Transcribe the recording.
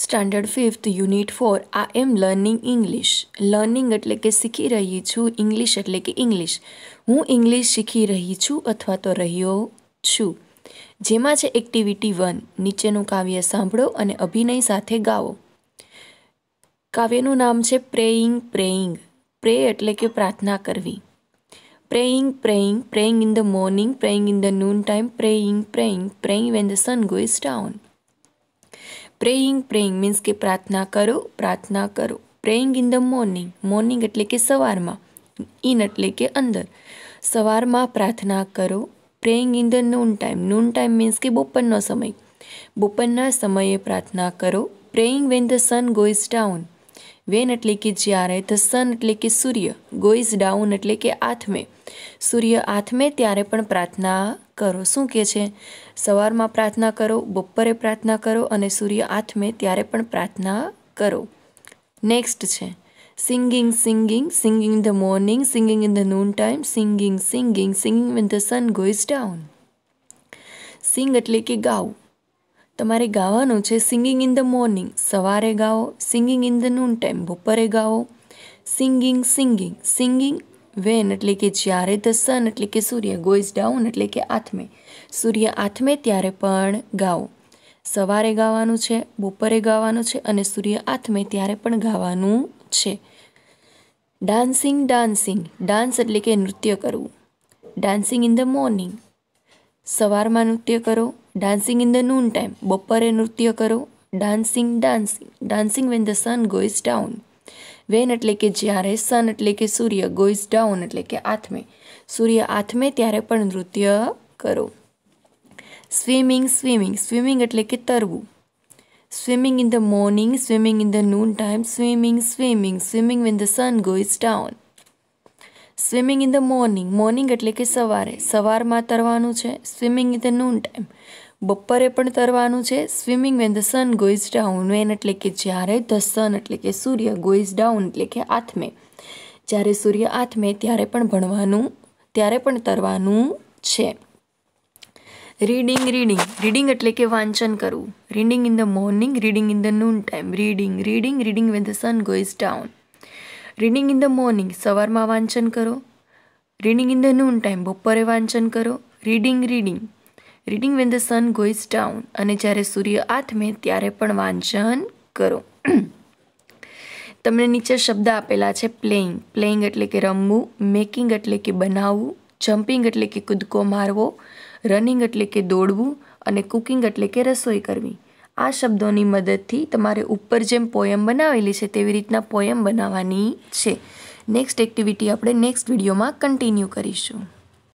standard fifth unit four આ એમ learning English learning એટલે કે શીખી રહી છું ઇંગ્લિશ એટલે કે ઇંગ્લિશ હું ઇંગ્લિશ શીખી રહી છું અથવા તો રહ્યો છું જેમાં છે એક્ટિવિટી વન નીચેનું કાવ્ય સાંભળો અને અભિનય સાથે ગાઓ કાવ્યનું નામ છે પ્રેઇંગ પ્રેઇંગ પ્રે એટલે કે પ્રાર્થના કરવી praying praying praying in the morning praying in the noon time praying praying praying when the sun goes down praying praying means કે પ્રાર્થના કરો પ્રાર્થના કરો praying in the morning morning એટલે કે સવારમાં ઇન એટલે કે અંદર સવારમાં પ્રાર્થના કરો praying in the noon time noon time means કે બપોરનો સમય બપોરના સમયે પ્રાર્થના કરો praying when the sun goes down when એટલે કે જ્યારે ધ સન એટલે કે સૂર્ય ગોઈઝ ડાઉન એટલે કે આથમે સૂર્ય આથમે ત્યારે પણ પ્રાર્થના કરો શું કહે છે સવારમાં પ્રાર્થના કરો બપોરે પ્રાર્થના કરો અને સૂર્ય આથમે ત્યારે પણ પ્રાર્થના કરો નેક્સ્ટ છે singing singing singing in the morning singing in the noon time singing singing singing when the sun goes down sing એટલે કે ગાવું તમારે ગાવાનું છે સિંગિંગ ઇન ધ મોર્નિંગ સવારે ગાઓ singing in the noon time બપોરે ગાઓ સિંગિંગ સિંગિંગ સિંગિંગ વેન એટલે કે જ્યારે ધ સન એટલે કે સૂર્ય ગોઈઝ ડાઉન એટલે કે આથમે સૂર્ય આથમે ત્યારે પણ ગાઓ સવારે ગાવાનું છે બપોરે ગાવાનું છે અને સૂર્ય આથમે ત્યારે પણ ગાવાનું છે ડાન્સિંગ ડાન્સિંગ ડાન્સ એટલે કે નૃત્ય કરવું ડાન્સિંગ ઇન ધ મોર્નિંગ સવારમાં નૃત્ય કરો dancing in the noon time બપોરે નૃત્ય કરો dancing dancing dancing when the sun goes down when એટલે કે જ્યારે સન એટલે કે સૂર્ય ગોઈઝ ડાઉન એટલે કે આથમે સૂર્ય આથમે ત્યારે પણ નૃત્ય કરો સ્વિમિંગ સ્વિમિંગ સ્વિમિંગ એટલે કે તરવું swimming in the morning swimming in the noon time swimming swimming swimming when the sun goes down swimming in the morning morning એટલે કે સવારે સવારમાં તરવાનું છે swimming in the noon time બપોરે પણ તરવાનું છે swimming when the sun goes down when એટલે કે જ્યારે ધ સન એટલે કે સૂર્ય ગોઈઝ ડાઉન એટલે કે આથમે જ્યારે સૂર્ય આથમે ત્યારે પણ ભણવાનું ત્યારે પણ તરવાનું છે રીડિંગ રીડિંગ રીડિંગ એટલે કે વાંચન કરવું reading in the morning reading in the noon time reading reading reading when the sun goes down reading in the morning સવારમાં વાંચન કરો reading in the noon time બપોરે વાંચન કરો reading reading reading when the sun goes down અને જ્યારે સૂર્ય આથમે ત્યારે પણ વાંચન કરો તમને નીચે શબ્દ આપેલા છે પ્લેઇંગ પ્લેઇંગ એટલે કે રમવું મેકિંગ એટલે કે બનાવવું જમ્પિંગ એટલે કે કૂદકો મારવો રનિંગ એટલે કે દોડવું અને કુકિંગ એટલે કે રસોઈ કરવી આ શબ્દોની મદદથી તમારે ઉપર જેમ પોયમ બનાવેલી છે તેવી રીતના પોયમ બનાવવાની છે નેક્સ્ટ એક્ટિવિટી આપણે નેક્સ્ટ વિડીયોમાં કન્ટિન્યુ કરીશું